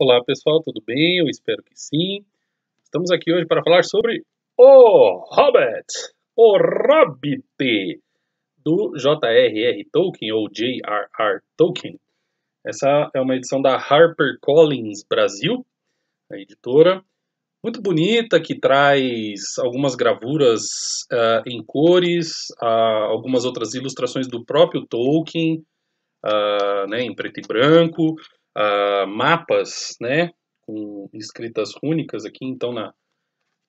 Olá pessoal, tudo bem? Eu espero que sim. Estamos aqui hoje para falar sobre O Hobbit, O Hobbit, do J.R.R. Tolkien ou J.R.R. Tolkien. Essa é uma edição da HarperCollins Brasil, a editora, muito bonita, que traz algumas gravuras uh, em cores, uh, algumas outras ilustrações do próprio Tolkien, uh, né, em preto e branco uh, mapas, né, com escritas rúnicas aqui, então na,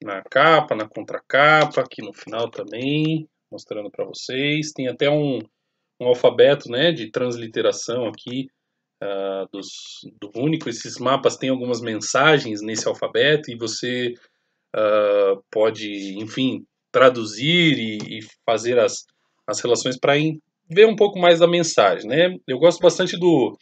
na capa, na contracapa, aqui no final também, mostrando para vocês. Tem até um, um alfabeto, né, de transliteração aqui uh, dos, do único. Esses mapas têm algumas mensagens nesse alfabeto e você uh, pode, enfim, traduzir e, e fazer as, as relações para ver um pouco mais da mensagem, né? Eu gosto bastante do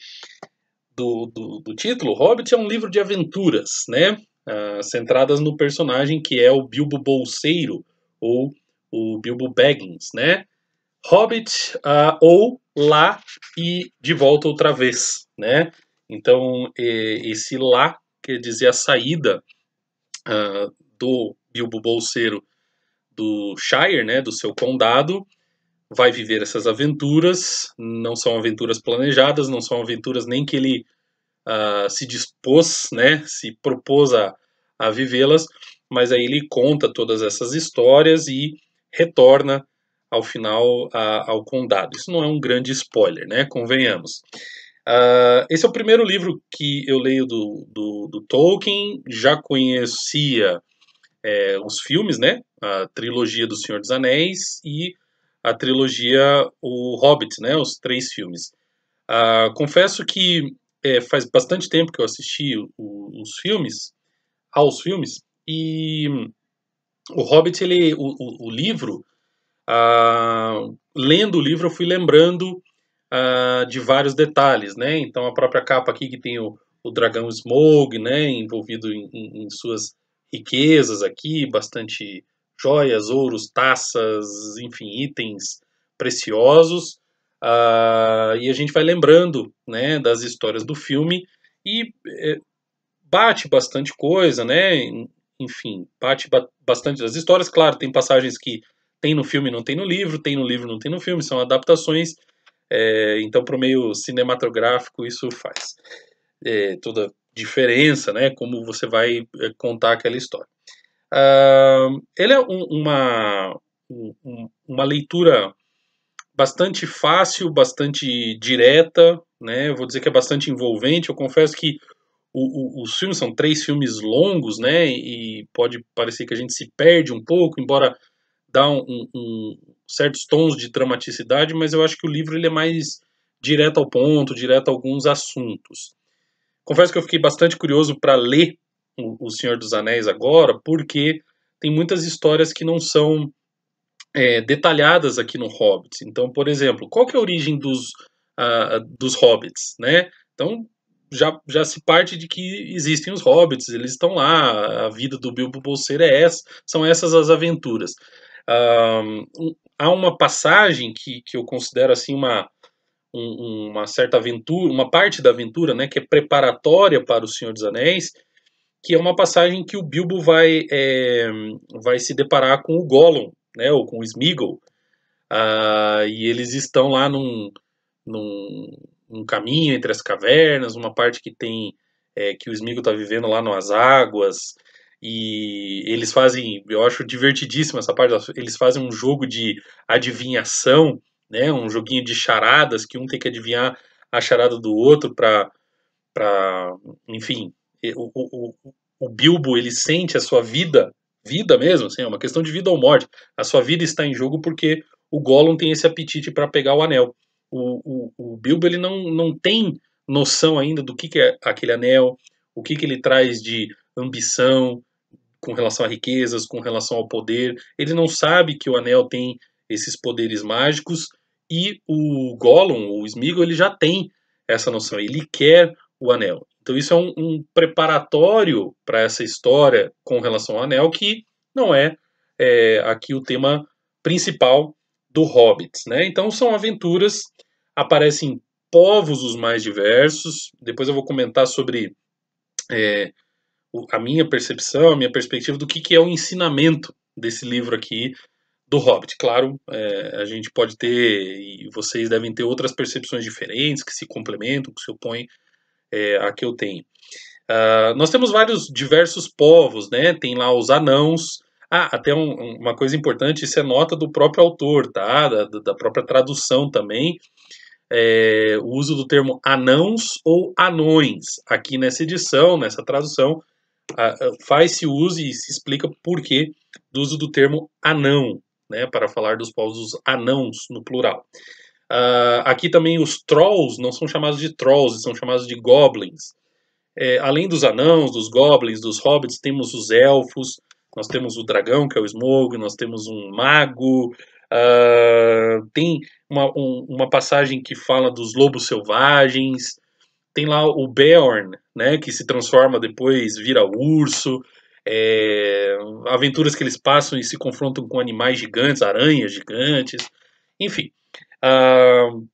do, do, do título, Hobbit é um livro de aventuras, né? Uh, centradas no personagem que é o Bilbo Bolseiro ou o Bilbo Baggins, né? Hobbit uh, ou Lá e De Volta Outra Vez, né? Então esse Lá quer dizer a saída uh, do Bilbo Bolseiro do Shire, né? Do seu condado vai viver essas aventuras. Não são aventuras planejadas, não são aventuras nem que ele uh, se dispôs, né, se propôs a, a vivê-las, mas aí ele conta todas essas histórias e retorna ao final a, ao condado. Isso não é um grande spoiler, né? Convenhamos. Uh, esse é o primeiro livro que eu leio do, do, do Tolkien. Já conhecia é, os filmes, né? A trilogia do Senhor dos Anéis e a trilogia O Hobbit, né, os três filmes. Ah, confesso que é, faz bastante tempo que eu assisti o, os filmes, aos filmes, e o Hobbit, ele, o, o livro, ah, lendo o livro eu fui lembrando ah, de vários detalhes, né? Então a própria capa aqui que tem o, o dragão Smog, né, envolvido em, em, em suas riquezas aqui, bastante joias, ouros, taças, enfim, itens preciosos. Uh, e a gente vai lembrando né, das histórias do filme e é, bate bastante coisa, né? Enfim, bate ba bastante das histórias. Claro, tem passagens que tem no filme não tem no livro, tem no livro não tem no filme, são adaptações. É, então, para o meio cinematográfico, isso faz é, toda diferença, né? Como você vai contar aquela história. Uh, ele é um, uma, um, uma leitura bastante fácil, bastante direta, né? Vou dizer que é bastante envolvente. Eu confesso que o, o, os filmes são três filmes longos, né? E pode parecer que a gente se perde um pouco, embora dá um, um certos tons de dramaticidade, mas eu acho que o livro ele é mais direto ao ponto, direto a alguns assuntos. Confesso que eu fiquei bastante curioso para ler o, Senhor dos Anéis agora, porque tem muitas histórias que não são é, detalhadas aqui no Hobbit. Então, por exemplo, qual que é a origem dos, uh, dos Hobbits, né? Então, já, já se parte de que existem os Hobbits, eles estão lá, a vida do Bilbo Bolseiro é essa, são essas as aventuras. há uma passagem que, que eu considero assim uma, uma certa aventura, uma parte da aventura, né, que é preparatória para o Senhor dos Anéis, que é uma passagem que o Bilbo vai, é, vai se deparar com o Gollum, né, ou com o Smeagol, ah, e eles estão lá num, num, num, caminho entre as cavernas, uma parte que tem é, que o Smeagol está vivendo lá nas águas, e eles fazem, eu acho divertidíssima essa parte, eles fazem um jogo de adivinhação, né, um joguinho de charadas que um tem que adivinhar a charada do outro para, enfim, o, o, o Bilbo ele sente a sua vida, vida mesmo, assim, é uma questão de vida ou morte. A sua vida está em jogo porque o Gollum tem esse apetite para pegar o anel. O, o, o, Bilbo ele não, não tem noção ainda do que, que é aquele anel, o que, que ele traz de ambição com relação a riquezas, com relação ao poder. Ele não sabe que o anel tem esses poderes mágicos e o Gollum, o Sméagol, ele já tem essa noção. Ele quer o anel. Então isso é um, um preparatório para essa história com relação ao anel, que não é, é aqui o tema principal do Hobbit. Né? Então são aventuras, aparecem povos os mais diversos. Depois eu vou comentar sobre é, a minha percepção, a minha perspectiva do que, que é o ensinamento desse livro aqui do Hobbit. Claro, é, a gente pode ter, e vocês devem ter outras percepções diferentes que se complementam, que se opõem é, a que eu tenho. Uh, nós temos vários diversos povos, né? Tem lá os anãos. Ah, até um, uma coisa importante, isso é nota do próprio autor, tá? Da, da própria tradução também. É, o uso do termo anãos ou anões aqui nessa edição, nessa tradução, faz-se uso e se explica por que do uso do termo anão, né, para falar dos povos anãos no plural. Uh, aqui também os trolls não são chamados de trolls, são chamados de goblins. É, além dos anãos, dos goblins, dos hobbits, temos os elfos, nós temos o dragão, que é o Smog, nós temos um mago, uh, tem uma, um, uma passagem que fala dos lobos selvagens, tem lá o Beorn, né, que se transforma depois, vira urso, é, aventuras que eles passam e se confrontam com animais gigantes, aranhas gigantes, enfim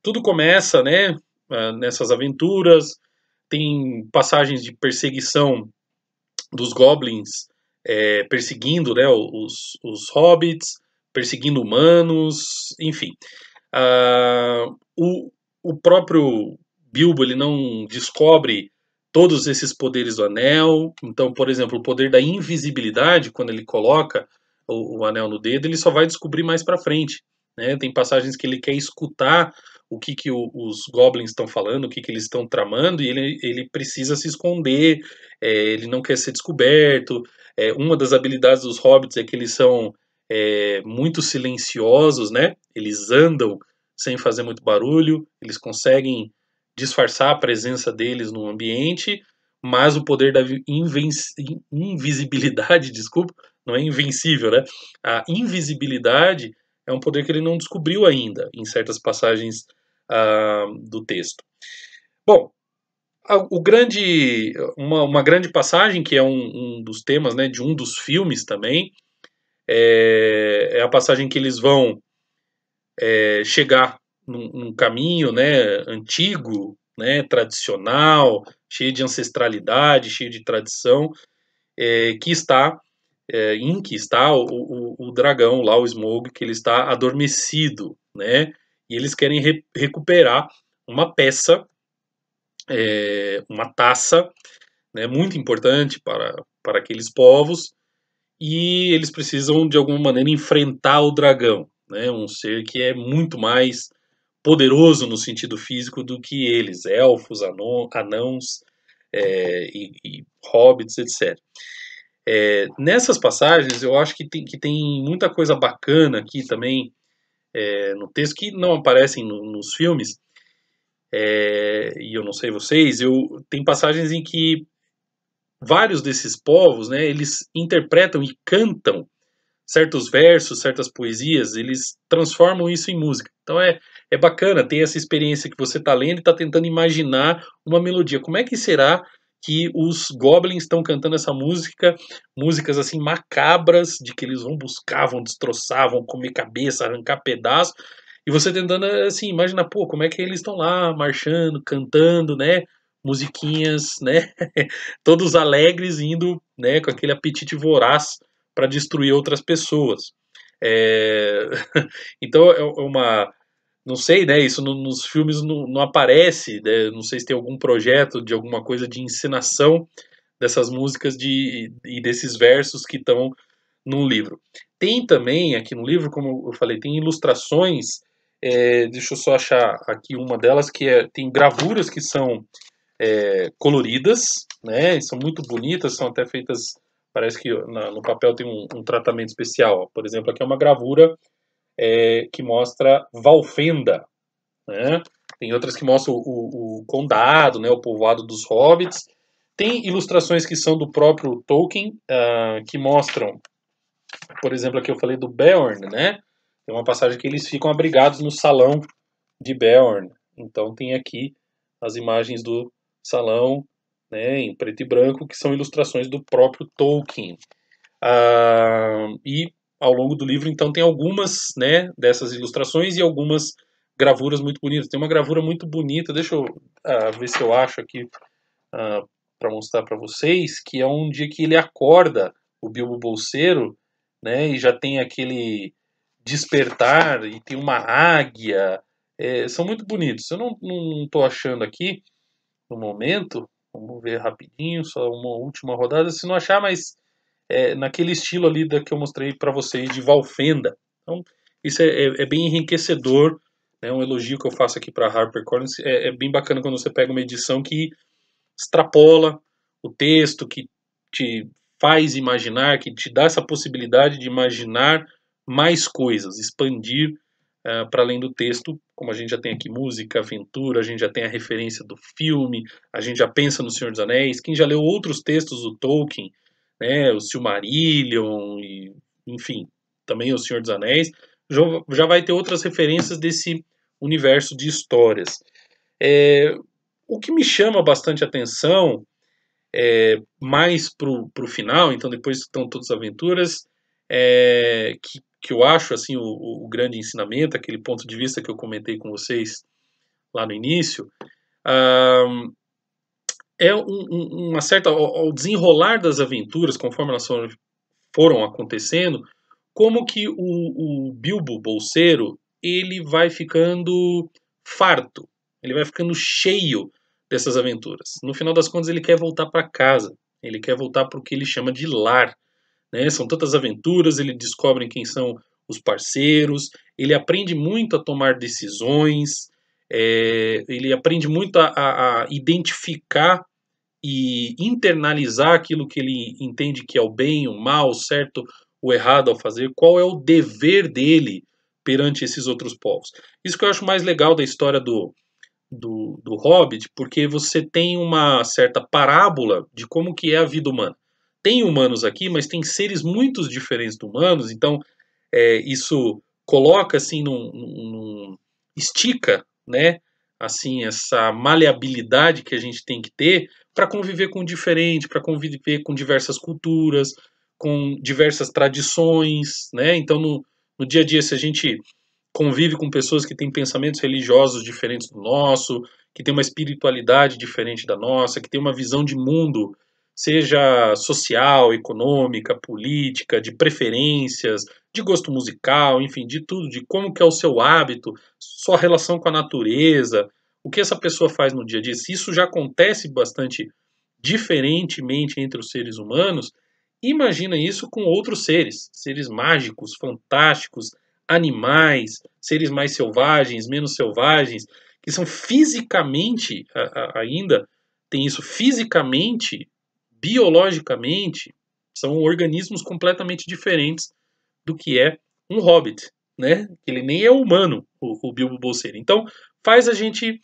tudo começa, né, ah, nessas aventuras, tem passagens de perseguição dos goblins é, perseguindo né, os, os, hobbits, perseguindo humanos, enfim. Ah, o, o, próprio Bilbo ele não descobre todos esses poderes do anel. Então, por exemplo, o poder da invisibilidade, quando ele coloca o, o anel no dedo, ele só vai descobrir mais para frente. Né? Tem passagens que ele quer escutar o que, que o, os goblins estão falando, o que, que eles estão tramando, e ele, ele precisa se esconder, é, ele não quer ser descoberto. É, uma das habilidades dos hobbits é que eles são é, muito silenciosos, né? Eles andam sem fazer muito barulho, eles conseguem disfarçar a presença deles no ambiente, mas o poder da invisibilidade, desculpa, não é invencível, né? A invisibilidade é um poder que ele não descobriu ainda em certas passagens ah, do texto. Bom, o grande, uma, uma, grande passagem que é um, um, dos temas né, de um dos filmes também é, é a passagem que eles vão é, chegar num, num, caminho né, antigo, né, tradicional, cheio de ancestralidade, cheio de tradição, é, que está é, em que está o, o, o, dragão lá, o Smog, que ele está adormecido, né? E eles querem re recuperar uma peça, é, uma taça, né, muito importante para, para aqueles povos, e eles precisam, de alguma maneira, enfrentar o dragão, né? Um ser que é muito mais poderoso no sentido físico do que eles, elfos, anão, anãos é, e, e hobbits, etc. É, nessas passagens, eu acho que tem, que tem muita coisa bacana aqui também é, no texto que não aparecem no, nos filmes. É, e eu não sei vocês, eu tem passagens em que vários desses povos, né, eles interpretam e cantam certos versos, certas poesias, eles transformam isso em música. Então é, é bacana ter essa experiência que você está lendo e está tentando imaginar uma melodia. Como é que será que os goblins estão cantando essa música, músicas assim macabras, de que eles vão buscavam, destroçavam, comer cabeça, arrancar pedaço. E você tentando assim, imagina, pô, como é que eles estão lá marchando, cantando, né? Musiquinhas, né? Todos alegres indo, né, com aquele apetite voraz para destruir outras pessoas. É... então é, é uma não sei, né? Isso no, nos filmes não, não aparece, né, não sei se tem algum projeto de alguma coisa de encenação dessas músicas de, e desses versos que estão no livro. Tem também aqui no livro, como eu falei, tem ilustrações. É, deixa eu só achar aqui uma delas que é, tem gravuras que são é, coloridas, né? São muito bonitas, são até feitas. Parece que no papel tem um, um tratamento especial. Por exemplo, aqui é uma gravura é, que mostra Valfenda, né? tem outras que mostram o, o condado, né, o povoado dos hobbits, tem ilustrações que são do próprio Tolkien, uh, que mostram, por exemplo, aqui eu falei do Beorn, né? Tem uma passagem que eles ficam abrigados no salão de Beorn. Então tem aqui as imagens do salão né, em preto e branco, que são ilustrações do próprio Tolkien. Uh, e ao longo do livro, então tem algumas né, dessas ilustrações e algumas gravuras muito bonitas. Tem uma gravura muito bonita, deixa eu uh, ver se eu acho aqui uh, ah, para mostrar para vocês, que é um dia que ele acorda, o Bilbo Bolseiro, né, e já tem aquele despertar, e tem uma águia, é, são muito bonitos. Eu não estou achando aqui no momento, vamos ver rapidinho, só uma última rodada, se não achar, mas é, naquele estilo ali da que eu mostrei para vocês de Valfenda. Então, isso é, é, é bem enriquecedor, é um elogio que eu faço aqui para HarperCollins. É, é bem bacana quando você pega uma edição que extrapola o texto, que te faz imaginar, que te dá essa possibilidade de imaginar mais coisas, expandir uh, é, para além do texto, como a gente já tem aqui música, aventura, a gente já tem a referência do filme, a gente já pensa no Senhor dos Anéis. Quem já leu outros textos do Tolkien, né, o Silmarillion, e, enfim, também o Senhor dos Anéis, já, já vai ter outras referências desse universo de histórias. É, o que me chama bastante atenção, é, mais para o final, então depois estão todas as aventuras, é, que, que eu acho assim o, o, grande ensinamento, aquele ponto de vista que eu comentei com vocês lá no início, hum, é um, um, uma certa ao, desenrolar das aventuras, conforme elas foram, foram acontecendo, como que o, o Bilbo Bolseiro ele vai ficando farto, ele vai ficando cheio dessas aventuras. No final das contas, ele quer voltar para casa, ele quer voltar para o que ele chama de lar. Né? São tantas aventuras, ele descobre quem são os parceiros, ele aprende muito a tomar decisões, é, ele aprende muito a, a, a identificar e internalizar aquilo que ele entende que é o bem, o mal, o certo, o errado ao fazer, qual é o dever dele perante esses outros povos. Isso que eu acho mais legal da história do, do, do Hobbit, porque você tem uma certa parábola de como que é a vida humana. Tem humanos aqui, mas tem seres muito diferentes de humanos, então é, isso coloca assim num, num, estica, né? Assim essa maleabilidade que a gente tem que ter para conviver com o diferente, para conviver com diversas culturas, com diversas tradições, né? Então, no, no dia a dia, se a gente convive com pessoas que têm pensamentos religiosos diferentes do nosso, que têm uma espiritualidade diferente da nossa, que têm uma visão de mundo, seja social, econômica, política, de preferências, de gosto musical, enfim, de tudo, de como que é o seu hábito, sua relação com a natureza, o que essa pessoa faz no dia a dia. Se isso já acontece bastante diferentemente entre os seres humanos, imagina isso com outros seres, seres mágicos, fantásticos, animais, seres mais selvagens, menos selvagens, que são fisicamente a, a, ainda tem isso fisicamente, biologicamente, são organismos completamente diferentes do que é um hobbit, né? Ele nem é humano, o, o Bilbo Bolseiro. Então, faz a gente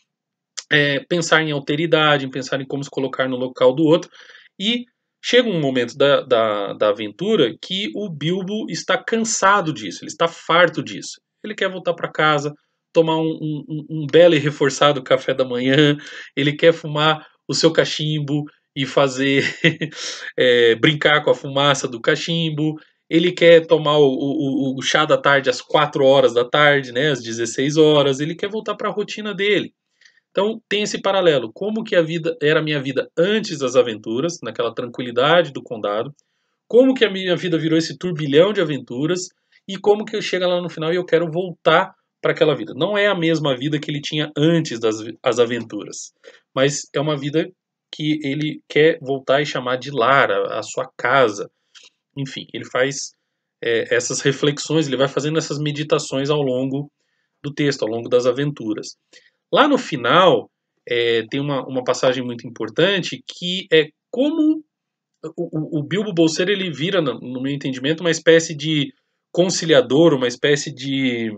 é, pensar em alteridade, em pensar em como se colocar no local do outro. E chega um momento da, da, da aventura que o Bilbo está cansado disso, ele está farto disso. Ele quer voltar para casa, tomar um, um, um, belo e reforçado café da manhã, ele quer fumar o seu cachimbo e fazer é, brincar com a fumaça do cachimbo, ele quer tomar o, o, o, chá da tarde às 4 horas da tarde, né, às 16 horas, ele quer voltar para a rotina dele. Então tem esse paralelo, como que a vida era a minha vida antes das aventuras, naquela tranquilidade do condado, como que a minha vida virou esse turbilhão de aventuras e como que eu chego lá no final e eu quero voltar para aquela vida. Não é a mesma vida que ele tinha antes das as aventuras, mas é uma vida que ele quer voltar e chamar de lar, a, a sua casa. Enfim, ele faz é, essas reflexões, ele vai fazendo essas meditações ao longo do texto, ao longo das aventuras. Lá no final, é, tem uma, uma passagem muito importante que é como o, o, o Bilbo Bolseiro ele vira, no, no, meu entendimento, uma espécie de conciliador, uma espécie de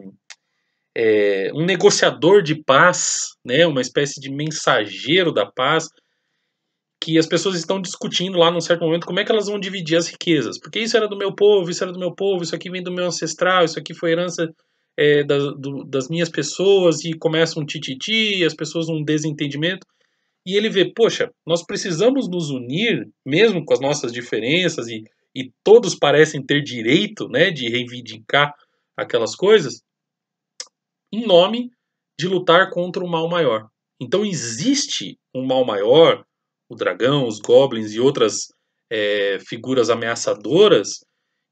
é, um negociador de paz, né, uma espécie de mensageiro da paz, que as pessoas estão discutindo lá num certo momento como é que elas vão dividir as riquezas, porque isso era do meu povo, isso era do meu povo, isso aqui vem do meu ancestral, isso aqui foi herança é, da, do, das minhas pessoas e começa um tititi, as pessoas um desentendimento. E ele vê, poxa, nós precisamos nos unir, mesmo com as nossas diferenças e, e todos parecem ter direito né, de reivindicar aquelas coisas, em nome de lutar contra o mal maior. Então existe um mal maior, o dragão, os goblins e outras é, figuras ameaçadoras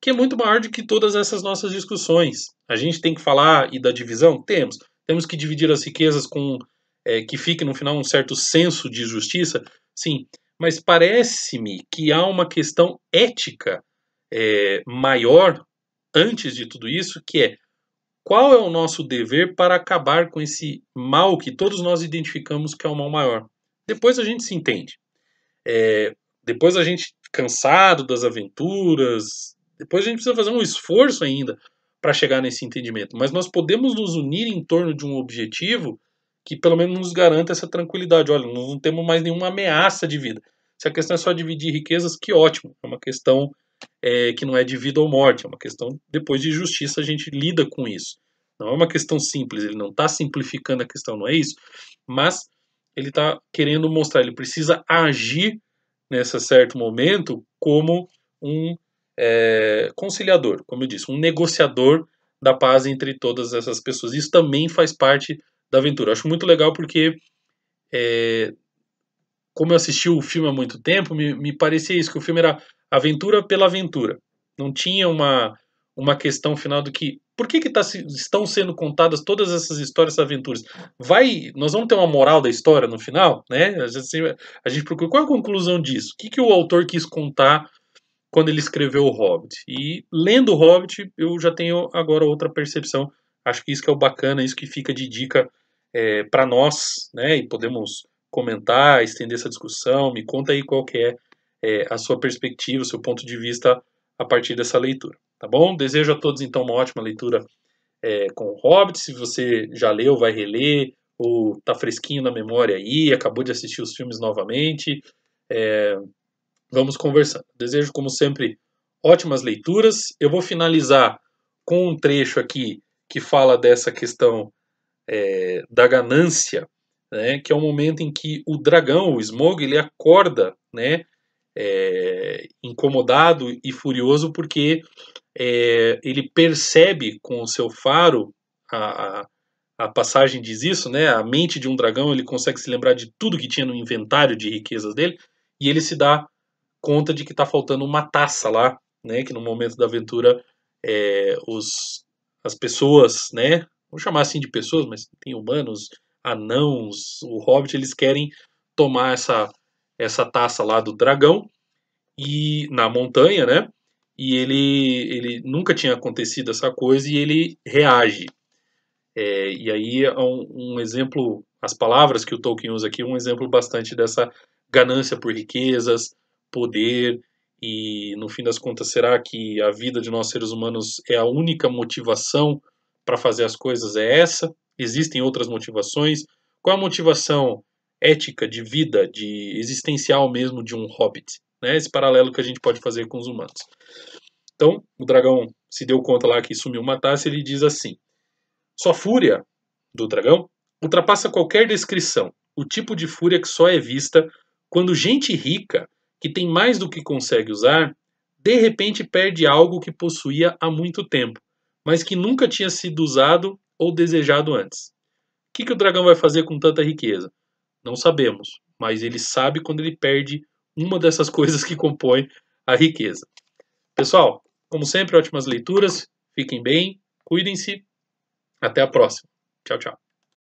que é muito maior do que todas essas nossas discussões. A gente tem que falar e da divisão? Temos. Temos que dividir as riquezas com é, que fique no final um certo senso de justiça? Sim. Mas parece-me que há uma questão ética é, maior antes de tudo isso, que é qual é o nosso dever para acabar com esse mal que todos nós identificamos que é o mal maior. Depois a gente se entende. É, depois a gente, cansado das aventuras, depois a gente precisa fazer um esforço ainda para chegar nesse entendimento, mas nós podemos nos unir em torno de um objetivo que pelo menos nos garanta essa tranquilidade. Olha, nós não temos mais nenhuma ameaça de vida. Se a questão é só dividir riquezas, que ótimo. É uma questão é, que não é de vida ou morte, é uma questão depois de justiça a gente lida com isso. Não é uma questão simples, ele não está simplificando a questão, não é isso, mas ele está querendo mostrar, ele precisa agir nesse certo momento como um é, conciliador, como eu disse, um negociador da paz entre todas essas pessoas. Isso também faz parte da aventura. Eu acho muito legal porque, é, como eu assisti o filme há muito tempo, me, me parecia isso, que o filme era aventura pela aventura. Não tinha uma, uma questão final do que por que, que tá, estão sendo contadas todas essas histórias, essas aventuras? Vai, nós vamos ter uma moral da história no final, né? A gente, a gente procura qual é a conclusão disso? O que, que o autor quis contar quando ele escreveu O Hobbit. E lendo O Hobbit, eu já tenho agora outra percepção. Acho que isso que é o bacana, isso que fica de dica é, para nós, né? E podemos comentar, estender essa discussão. Me conta aí qual que é, é a sua perspectiva, o seu ponto de vista a partir dessa leitura, tá bom? Desejo a todos, então, uma ótima leitura é, com O Hobbit. Se você já leu, vai reler, ou tá fresquinho na memória aí, acabou de assistir os filmes novamente, é, vamos conversando. Desejo, como sempre, ótimas leituras. Eu vou finalizar com um trecho aqui que fala dessa questão é, da ganância, né, que é o momento em que o dragão, o Smog, ele acorda, né, é, incomodado e furioso porque é, ele percebe com o seu faro a, a, a, passagem diz isso, né, a mente de um dragão, ele consegue se lembrar de tudo que tinha no inventário de riquezas dele e ele se dá conta de que está faltando uma taça lá, né? Que no momento da aventura é, os, as pessoas, né? Vou chamar assim de pessoas, mas tem humanos, anãos, o hobbit, eles querem tomar essa essa taça lá do dragão e na montanha, né? E ele ele nunca tinha acontecido essa coisa e ele reage. É, e aí é um, um exemplo, as palavras que o Tolkien usa aqui, um exemplo bastante dessa ganância por riquezas, poder e no fim das contas será que a vida de nós seres humanos é a única motivação para fazer as coisas é essa? Existem outras motivações? Qual a motivação ética de vida, de existencial mesmo de um hobbit? Né? Esse paralelo que a gente pode fazer com os humanos. Então, o dragão se deu conta lá que sumiu uma taça, ele diz assim: Sua fúria do dragão ultrapassa qualquer descrição, o tipo de fúria que só é vista quando gente rica que tem mais do que consegue usar, de repente perde algo que possuía há muito tempo, mas que nunca tinha sido usado ou desejado antes. O que, que o dragão vai fazer com tanta riqueza? Não sabemos, mas ele sabe quando ele perde uma dessas coisas que compõe a riqueza. Pessoal, como sempre, ótimas leituras, fiquem bem, cuidem-se, até a próxima. Tchau, tchau.